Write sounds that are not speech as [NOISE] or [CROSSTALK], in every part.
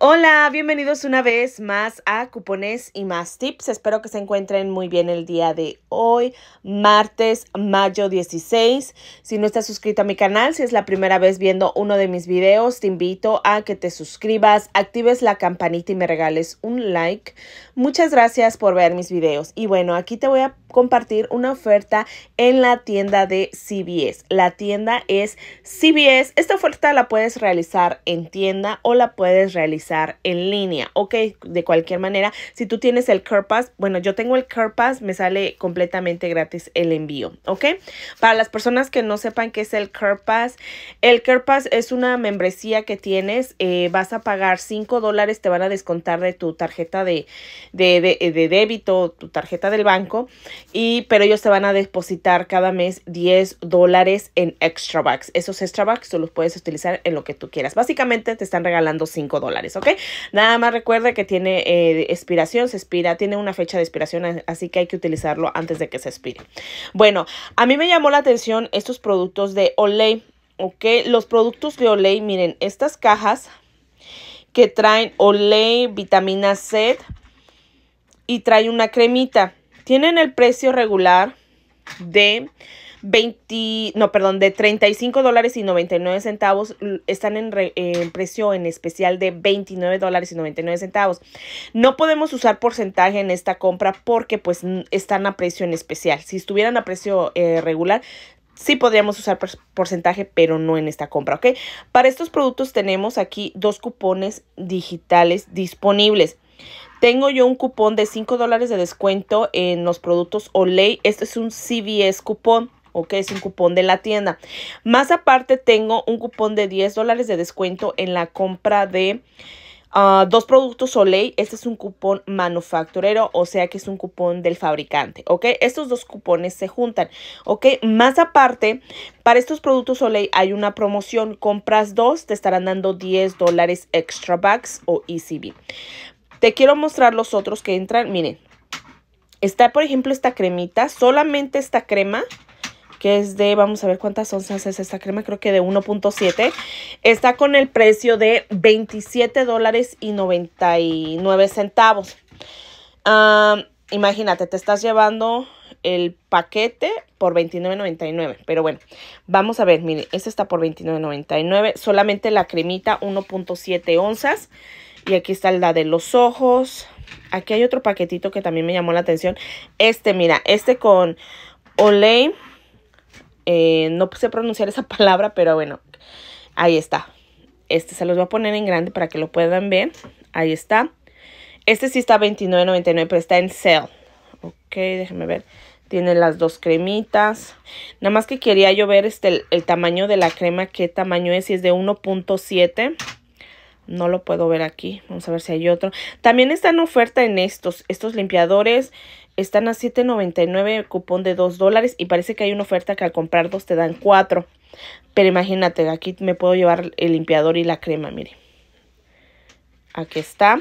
Hola, bienvenidos una vez más a Cupones y más tips. Espero que se encuentren muy bien el día de hoy, martes, mayo 16. Si no estás suscrito a mi canal, si es la primera vez viendo uno de mis videos, te invito a que te suscribas, actives la campanita y me regales un like. Muchas gracias por ver mis videos. Y bueno, aquí te voy a compartir una oferta en la tienda de CBS. La tienda es CBS. Esta oferta la puedes realizar en tienda o la puedes realizar en línea. Ok, de cualquier manera, si tú tienes el CurPass, bueno, yo tengo el CurPass, me sale completamente gratis el envío. Ok, para las personas que no sepan qué es el CurPass, el CurPass es una membresía que tienes, eh, vas a pagar 5 dólares, te van a descontar de tu tarjeta de, de, débito, tu tarjeta del banco, y, pero ellos te van a depositar cada mes 10 dólares en extra bucks. Esos extra bucks tú los puedes utilizar en lo que tú quieras. Básicamente te están regalando 5 dólares. ¿ok? Nada más recuerda que tiene eh, expiración, se expira, tiene una fecha de expiración, así que hay que utilizarlo antes de que se expire. Bueno, a mí me llamó la atención estos productos de Olay, ¿ok? Los productos de Olay, miren, estas cajas que traen Olay, vitamina C y trae una cremita. Tienen el precio regular de 20, no, perdón, de $35.99 dólares centavos están en, precio en especial de $29.99. dólares No podemos usar porcentaje en esta compra porque pues están a precio en especial. Si estuvieran a precio eh, regular, sí podríamos usar porcentaje, pero no en esta compra, ¿ok? Para estos productos tenemos aquí dos cupones digitales disponibles. Tengo yo un cupón de 5 dólares de descuento en los productos Olay. Este es un CVS cupón. Ok, es un cupón de la tienda. Más aparte tengo un cupón de 10 dólares de descuento en la compra de ah, dos productos Soleil. Este es un cupón manufacturero, o sea que es un cupón del fabricante. Ok, estos dos cupones se juntan. Ok, más aparte, para estos productos Soleil hay una promoción. Compras dos, te estarán dando 10 dólares extra bucks o ECB. Te quiero mostrar los otros que entran. Miren, está por ejemplo esta cremita, solamente esta crema que es de, vamos a ver cuántas onzas es esta crema, creo que de 1.7. Está con el precio de $27.99. dólares y centavos. imagínate, te estás llevando el paquete por 29.99. Pero bueno, vamos a ver, miren, este está por 29.99. Solamente la cremita 1.7 onzas. Y aquí está la de los ojos. Aquí hay otro paquetito que también me llamó la atención. Este, mira, este con Olay eh, no sé pronunciar esa [LAUGHS] palabra, pero bueno, ahí está. Este se los voy a poner en grande para que lo puedan ver. Ahí está. Este sí está $29.99, pero está en sale. Ok, déjenme ver. Tiene las dos cremitas. Nada más que quería yo ver este, el, el tamaño de la crema, qué tamaño es. Si es de 1.7. No lo puedo ver aquí. Vamos a ver si hay otro. También está en oferta en estos. Estos limpiadores están a 7.99 cupón de 2 dólares y parece que hay una oferta que al comprar dos te dan cuatro. Pero imagínate, aquí me puedo llevar el limpiador y la crema, mire. Aquí está.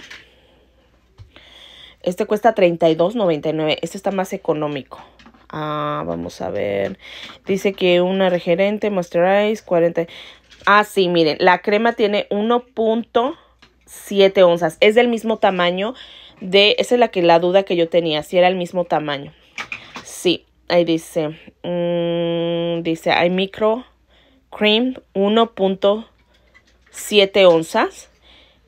Este cuesta $32.99. Este está más económico. Ah, vamos a ver. Dice que una regerente moisturize 40. Ah, sí, miren. La crema tiene 1.7 onzas. Es del mismo tamaño de, esa es la que la duda que yo tenía, si era el mismo tamaño. Sí, ahí dice, mm, dice, hay micro cream 1.7 onzas.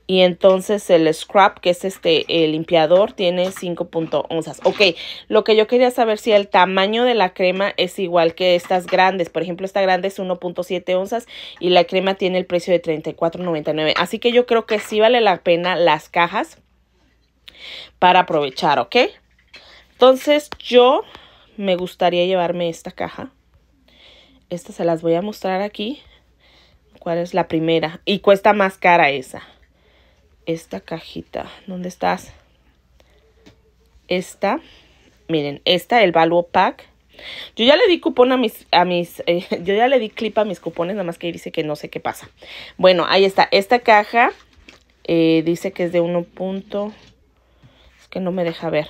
Y entonces el scrub que es este el limpiador, tiene 5.1 onzas. Ok, lo que yo quería saber si el tamaño de la crema es igual que estas grandes. Por ejemplo, esta grande es 1.7 onzas y la crema tiene el precio de $34.99. Así que yo creo que sí vale la pena las cajas para aprovechar, ¿ok? Entonces yo me gustaría llevarme esta caja. Esta se las voy a mostrar aquí. ¿Cuál es la primera? Y cuesta más cara esa. Esta cajita. ¿Dónde estás? Esta. Miren, esta, el value Pack. Yo ya le di cupón a mis, a mis, eh, [LAUGHS] yo ya le di clip a mis cupones, nada más que dice que no sé qué pasa. Bueno, ahí está. Esta caja eh, dice que es de punto que no me deja ver.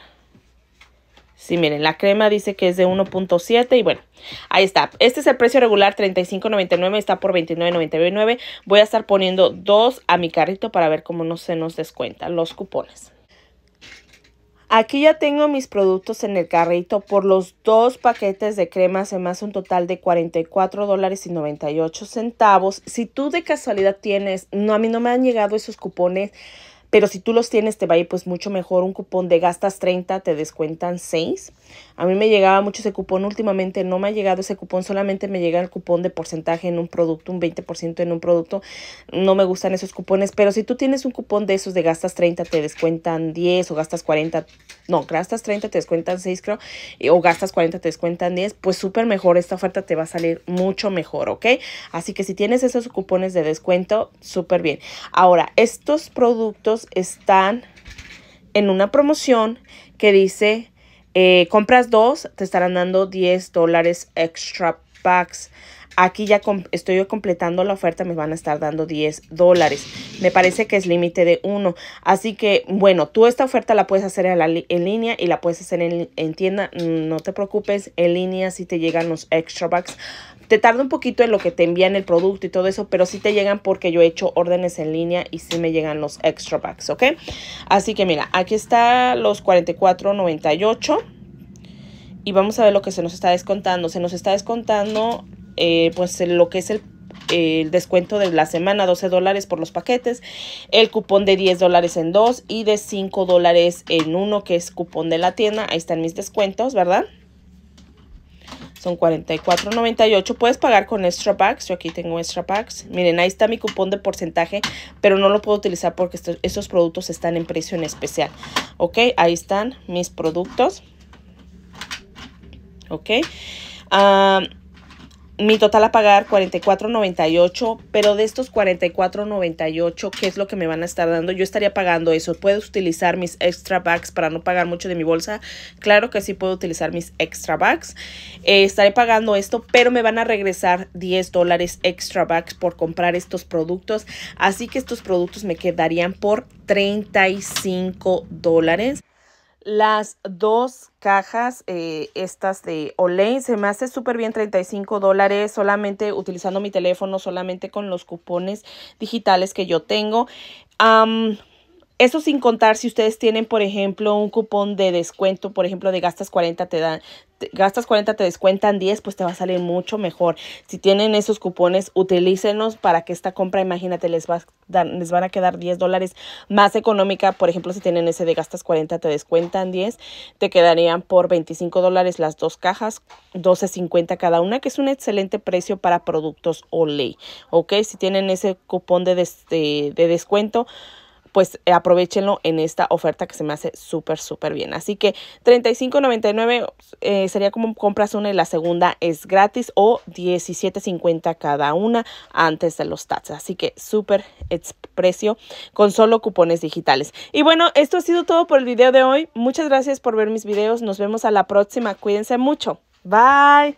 Sí, miren, la crema dice que es de 1.7 y bueno, ahí está. Este es el precio regular, $35.99, está por $29.99. Voy a estar poniendo dos a mi carrito para ver cómo no se nos descuenta los cupones. Aquí ya tengo mis productos en el carrito por los dos paquetes de crema se me hace un total de $44.98. centavos. Si tú de casualidad tienes, no, a mí no me han llegado esos cupones, pero si tú los tienes, te va a ir pues mucho mejor. Un cupón de gastas 30, te descuentan 6. A mí me llegaba mucho ese cupón. Últimamente no me ha llegado ese cupón, solamente me llega el cupón de porcentaje en un producto, un 20% en un producto. No me gustan esos cupones, pero si tú tienes un cupón de esos de gastas 30, te descuentan 10 o gastas 40, no, gastas 30, te descuentan 6 creo, o gastas 40, te descuentan 10, pues súper mejor. Esta oferta te va a salir mucho mejor, ¿ok? Así que si tienes esos cupones de descuento, súper bien. Ahora, estos productos están en una promoción que dice, eh, compras dos, te estarán dando 10 dólares extra packs. Aquí ya estoy completando la oferta, me van a estar dando 10 dólares. Me parece que es límite de uno. Así que, bueno, tú esta oferta la puedes hacer en, línea y la puedes hacer en, tienda. Mm, no te preocupes, en línea si te llegan los extra bucks. Te tarda un poquito en lo que te envían el producto y todo eso, pero sí te llegan porque yo he hecho órdenes en línea y sí me llegan los extra packs, ¿ok? Así que mira, aquí está los 44.98 y vamos a ver lo que se nos está descontando. Se nos está descontando eh, pues lo que es el descuento de la semana, 12 dólares por los paquetes, el cupón de 10 dólares en dos y de 5 dólares en uno, que es cupón de la tienda. Ahí están mis descuentos, ¿verdad? Son $44.98. Puedes pagar con extra packs. Yo aquí tengo extra packs. Miren, ahí está mi cupón de porcentaje, pero no lo puedo utilizar porque estos, productos están en precio en especial. Ok, ahí están mis productos. Ok. Ah mi total a pagar 44.98, pero de estos 44.98, ¿qué es lo que me van a estar dando? Yo estaría pagando eso. ¿Puedo utilizar mis extra bags para no pagar mucho de mi bolsa? Claro que sí puedo utilizar mis extra bags, eh, estaré pagando esto, pero me van a regresar 10 dólares extra bags por comprar estos productos. Así que estos productos me quedarían por 35 dólares las dos cajas, eh, estas de Olay, se me hace súper bien 35 dólares, solamente utilizando mi teléfono, solamente con los cupones digitales que yo tengo. Eso sin contar si ustedes tienen, por ejemplo, un cupón de descuento, por ejemplo, de gastas 40 te dan gastas 40 te descuentan 10, pues te va a salir mucho mejor. Si tienen esos cupones, utilícenos para que esta compra, imagínate, les, va les van a quedar 10 dólares más económica. Por ejemplo, si tienen ese de gastas 40 te descuentan 10, te quedarían por 25 dólares las dos cajas, 12.50 cada una, que es un excelente precio para productos Olay. ¿Ok? Si tienen ese cupón de descuento, pues eh, aprovechenlo en esta oferta que se me hace súper, súper bien. Así que $35.99 eh, sería como compras una y la segunda es gratis o $17.50 cada una antes de los tats. Así que súper precio con solo cupones digitales. Y bueno, esto ha sido todo por el video de hoy. Muchas gracias por ver mis videos. Nos vemos a la próxima. Cuídense mucho. Bye.